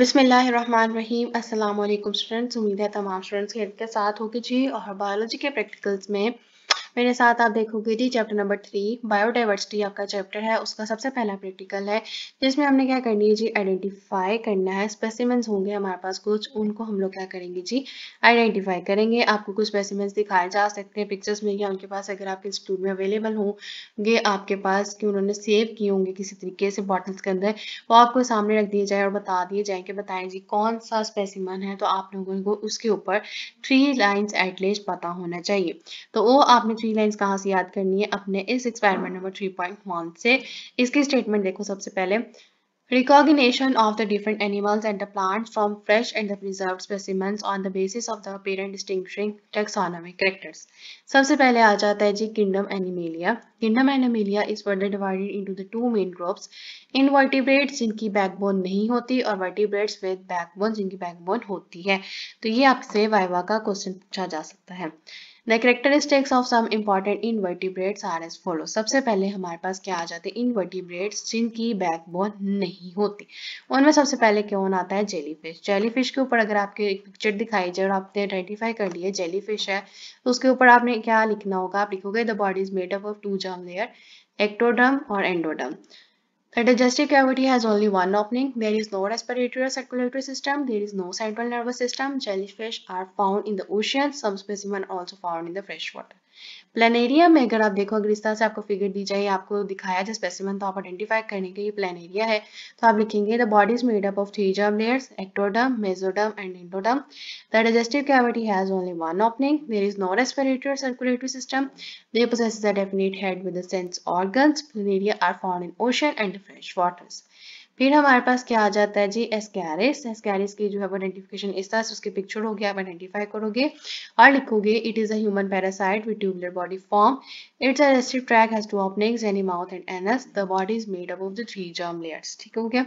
बिसमीम अस्सलाम स्टूडेंट्स उम्मीद है तमाम स्टूडेंट्स के साथ होगी जी और बायोलॉजी के प्रैक्टिकल्स में मेरे साथ आप देखोगे जी चैप्टर नंबर थ्री बायोडाइवर्सिटी आपका चैप्टर है उसका सबसे पहला प्रैक्टिकल है जिसमें हमने क्या करनी है जी आइडेंटिफाई करना है स्पेसिमेंस होंगे हमारे पास कुछ उनको हम लोग क्या करेंगे जी आइडेंटिफाई करेंगे आपको कुछ स्पेसिमेंस दिखाए जा सकते हैं पिक्चर्स में या उनके पास अगर आपके इंस्टीट्यूट में अवेलेबल होंगे आपके पास कि उन्होंने सेव किए होंगे किसी तरीके से बॉटल्स के अंदर वो आपको सामने रख दिए जाए और बता दिए जाए कि बताएं जी कौन सा स्पेसिमन है तो आप लोगों को उसके ऊपर थ्री लाइन्स एटलीस्ट पता होना चाहिए तो वो आपने थ्री लाइंस कहाँ से याद करनी है अपने इस experiment number three point one से इसकी स्टेटमेंट देखो सबसे पहले recognition of the different animals and the plants from fresh and the preserve specimens on the basis of the parent distinct taxonomic characters सबसे पहले आ जाता है जी kingdom Animalia kingdom Animalia is further divided into the two main groups invertebrates जिनकी backbone नहीं होती और वर्टिब्रेट्स विद बैकबोन जिनकी बैकबोन होती है तो ये आपसे वाइवा का क्वेश्चन पूछा जा सकता है the characteristics of some important invertebrates are as follow सबसे पहले हमारे पास क्या आ जाते हैं इनवर्टिब्रेट्स जिनकी बैकबोन नहीं होती उनमें सबसे पहले कौन आता है जेलीफिश जेलीफिश के ऊपर अगर आपके एक पिक्चर दिखाई जाए और आपने आइडेंटिफाई कर लिए जेलीफिश है तो उसके ऊपर आपने क्या लिखना होगा आप लिखोगे the body is made up of two germ layer ectoderm और endoderm The digestive cavity has only one opening. There is no respiratory or circulatory system. There is no central nervous system. Jellyfish are found in the ocean. Some specimens also found in the freshwater. Planaria में अगर आप देखो अगर इस तरह से आपको figure दी जाए आपको दिखाया जाए स्पेसिमन तो आप आइडेंटिफाई करने के ये प्लानेरिया है तो आप लिखेंगे the body is made up of three germ layers ectoderm mesoderm and endoderm the digestive cavity has only one opening there is no respiratory circulatory system system they possess a definite head with the sense organs planaria are found in ocean and fresh waters फिर हमारे पास क्या आ जाता है जी Ascaris Ascaris की जो है वो आइडेंटिफिकेशन इस तरह से उसकी पिक्चर होगी आप आइडेंटिफाई करोगे और लिखोगे it is a parasite with tubular body form its digestive tract has two openings any mouth and anus the body is made up of the three germ layers ठीक हो गया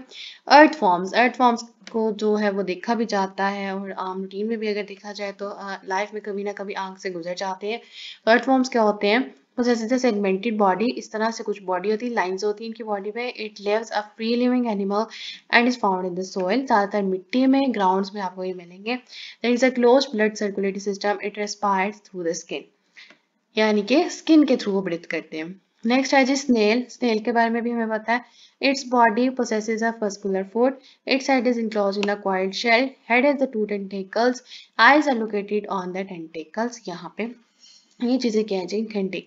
अर्थ फॉर्म्स अर्थ forms को जो है वो देखा भी जाता है और आम रूटीन में भी अगर देखा जाए तो लाइफ में कभी ना कभी आंख से गुजर जाते हैं अर्थ फॉर्म्स क्या होते हैं मुसलसिल सेगमेंटेड बॉडी इस तरह से कुछ बॉडी होती है लाइन्स होती है इनकी बॉडी में it lives a free living animal and is found in the soil ज़्यादातर मिट्टी में ग्राउंड्स में आपको ये मिलेंगे there is a close blood circulatory system it respire through the skin यानी कि स्किन के थ्रू वो ब्रिथ करते हैं नेक्स्ट है जी स्नेल स्नेल के बारे में भी हमें पता है its body process a muscular foot its head is enclosed in a coiled shell. Head has the two tentacles. Eyes are on the tentacles यहाँ पे ये चीज़ें क्या है जी घंटे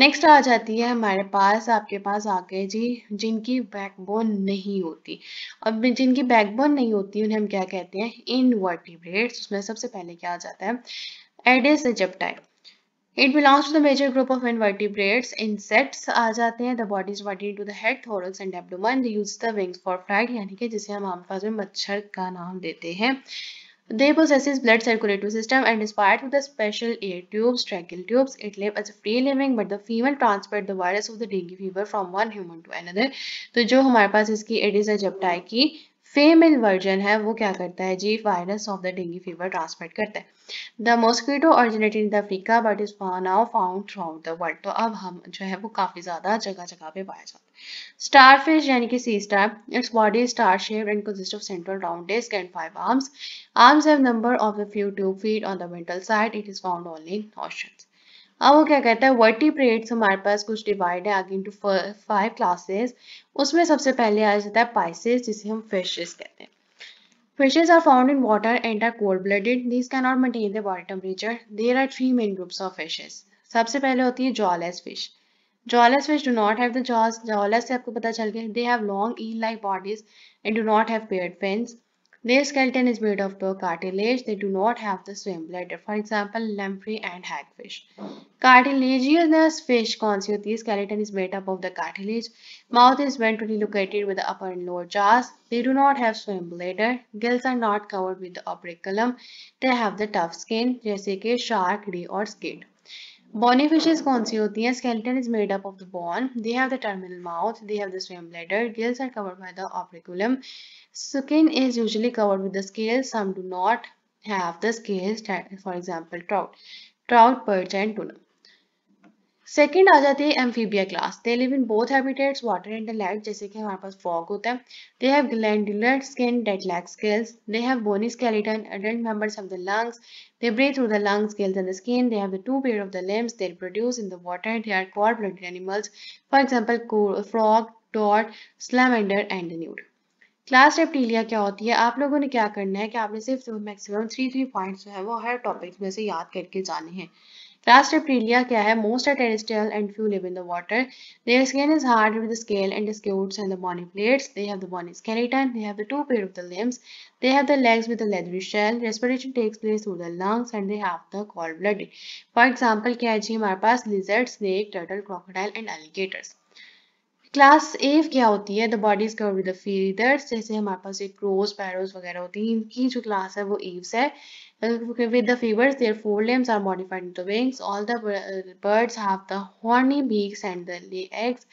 नेक्स्ट आ जाती है हमारे पास आपके पास आ गए जी जिनकी बैकबोन नहीं होती और जिनकी बैकबोन नहीं होती उन्हें हम क्या कहते हैं इनवर्टिब्रेट्स उसमें सबसे पहले क्या आ जाता है Aedes it It to the major group of of invertebrates. Insects आ जाते हैं. The body is divided into the head, thorax and abdomen. They use यानी कि जिसे हम पास में मच्छर का नाम देते हैं They possess blood circulatory system and is inspire with the special air tubes, tracheal tubes. It lives as a free living but the female transferred the virus of the dengue fever from one human to another. So, जो हमारे पास इसकी Aedes एजेप्टाई की female version है वो क्या करता है जी virus of the dengue fever transmit करता है the mosquito originated in Africa but is now found throughout the world तो अब हम जो है वो काफी ज्यादा जगह जगह पे पाया जाता है स्टार फिश यानी कि sea star its body star shape and consist of central round disc and five arms arms have number of the few tube feet on the ventral side it is found only in oceans अब वो क्या कहता है वर्टी वर्टिप्रेट्स हमारे पास कुछ divide है आगे into five classes उसमें सबसे पहले आ जाता है पाइसिस जिसे हम फिशेस कहते हैं fishes are found in water and are cold blooded this can not maintain the water temperature there are three main groups of fishes सबसे पहले होती है jawless fish jawless fish do not have the jaws jawless से आपको पता चल गया they have long eel like bodies and do not have pair fins Their skeleton is made of poor cartilage. They do not have the swim bladder. For example, lamprey and hagfish. Cartilaginous fish constitute these skeleton is made up of the cartilage. Mouth is ventrally located with the upper and lower jaws. They do not have swim bladder. Gills are not covered with the operculum. They have the tough skin, like कि shark, ray or skid. Bony fishes see Skeleton is made up of the bone. They have the terminal mouth. They have the swim bladder. Gills are covered by the operculum. Skin is usually covered with the scales. Some do not have the scales. For example, trout, trout, perch, and tuna. Second आ जाती है Amphibia class they live in both habitats water and light जैसे कि हमारे पास frog होता है they have glandular skin that lack scales they have bony skeleton adult members of the lungs they breathe through the lungs scales and the skin they have the two pair of the limbs they produce in the water they are cold blooded animals for example frog dot salamander and newt class Reptilia क्या होती है आप लोगों ने क्या करना है कि आपने सिर्फ मैक्सिमम थ्री थ्री पॉइंट्स जो है वो हर टॉपिक में से याद करके जाने हैं Fast Aprilia kya hai? Most are terrestrial and few live in the water. Their skin is hard with the scale and the scutes and the bony plates. They have the bony skeleton. They have the two pair of the limbs. They have the legs with the leathery shell. Respiration takes place through the lungs and they have the cold blood. For example, kya hai? Hamare paas lizard, snake, turtle, crocodile and alligators. Class Aves क्या होती है the bodies cover with the feathers जैसे हमारे पास एक crows पैरोस वगैरह होती हैं इनकी जो क्लास है वो एव्स है With the figures, their forelimbs are modified into wings. All the uh, birds have the horny beaks and they lay eggs.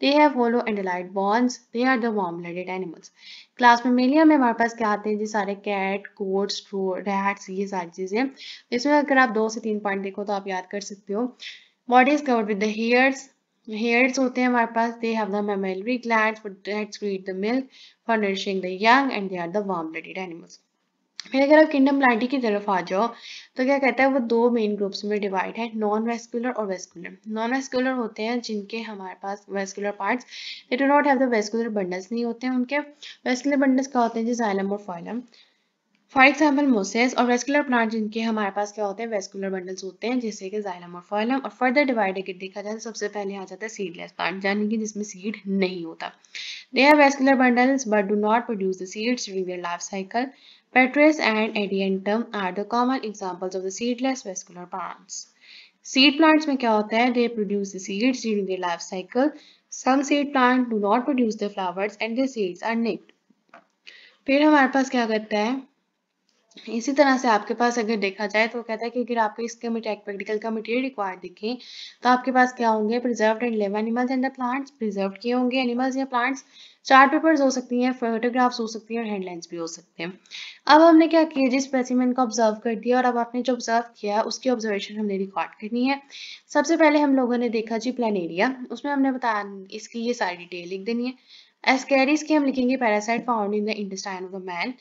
They have hollow and light bones. They are the warm-blooded animals. Class Mammalia. मेलिया में हमारे पास क्या आते हैं जी सारे cat, goats, rats ये सारी चीज़ें इसमें अगर आप दो से तीन पॉइंट देखो तो आप याद कर सकते हो Body is covered with the hairs. Hairs होते हैं हमारे पास they have the mammary glands that's feed the milk, for nourishing the young and they are the warm blooded animals फिर अगर आप किंगडम प्लांटी की तरफ आ जाओ तो क्या कहता है वो दो मेन ग्रुप्स में डिवाइड है नॉन वेस्कुलर और वेस्कुलर नॉन वेस्कुलर होते हैं जिनके हमारे पास vascular parts they do not have the vascular bundles नहीं होते हैं उनके वेस्कुलर बंडल्स क्या होते हैं जिसाइलम और फाइलम फॉर एग्जाम्पल मोसेस और वेस्कुलर प्लांट जिनके हमारे पास क्या होते हैं वेस्कुलर बंडल्स होते हैं जैसे कि जाइलम और फॉइलम और फर्दर डिवाइड अगर देखा जाए तो सबसे पहले आ जाता है सीडलेस प्लांट यानी कि जिसमें सीड नहीं होता they are vascular bundles but do not produce the seeds during their life cycle Pteris and Adiantum are the common examples of the seedless vascular plants seed plants में क्या होता है they produce the seeds during their life cycle some seed plant do not produce the flowers and the seeds are naked फिर हमारे पास क्या करता है इसी तरह से आपके पास अगर देखा जाए तो कहता है कि अगर आपको इसके मिटेक प्रैक्टिकल का मटेरियल रिक्वायर्ड दिखे तो आपके पास क्या होंगे preserve and live animals and the plants preserve किए होंगे एनिमल्स या प्लांट्स चार्ट पेपर्स हो सकती हैं फोटोग्राफ्स हो सकती हैं और हैंडलाइंस भी हो सकते हैं अब हमने क्या किया जिस स्पेसिमेंट को ऑब्जर्व कर दिया और अब आपने जो ऑब्जर्व किया उसकी ऑब्जर्वेशन हमने रिकॉर्ड करनी है सबसे पहले हम लोगों ने देखा जी प्लानेरिया उसमें हमने बताया इसकी ये सारी डिटेल लिख देनी है एस्कैरिस की हम लिखेंगे parasite found in the intestine of the man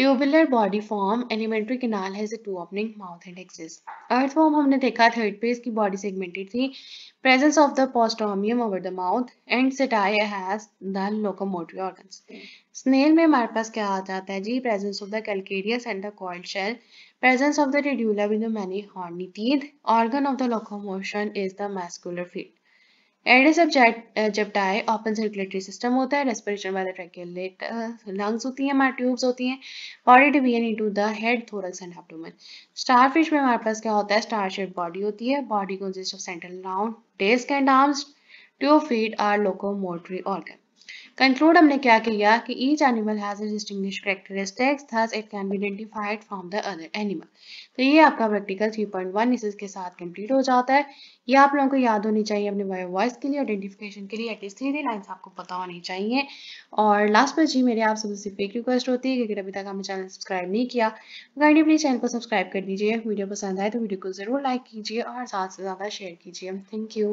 tubular body form elementary canal has two opening mouth and axis earthworm हमने देखा थर्ड पेज की बॉडी सेगमेंटेड थी presence of the prostomium over the mouth and setae has the locomotory organs snail में हमारे पास क्या आ जाता है जी presence of the calcareous and the coiled shell presence of the radula with the many horny teeth organ of the locomotion is the muscular field एडस of जेप्टाई ओपन सर्कुलेटरी सिस्टम होता है रेस्पिरेशन वाले ट्रैकुलेट लंग्स होती हैं हमारे tubes होती हैं body division to the head thorax and abdomen starfish में हमारे पास क्या होता है स्टार शेप बॉडी होती है body consist of central round disc and arms tube feet are locomotory organ conclude हमने क्या किया कि each animal has distinguish characteristics thus it can be identified from the other animal तो ये आपका practical 3.1 इसके साथ कंप्लीट हो जाता है ये आप लोगों को याद होनी चाहिए अपने बायो वॉइस के लिए आइडेंटिफिकेशन के लिए एटलीस्ट थ्री थ्री लाइन्स आपको पता होनी चाहिए और लास्ट में जी मेरी आप सबसे एक रिक्वेस्ट होती है कि अगर अभी तक हमें चैनल सब्सक्राइब नहीं किया गाइडी अपने चैनल को सब्सक्राइब कर दीजिए वीडियो पसंद आए तो वीडियो को जरूर लाइक कीजिए और साथ से ज़्यादा शेयर कीजिए थैंक यू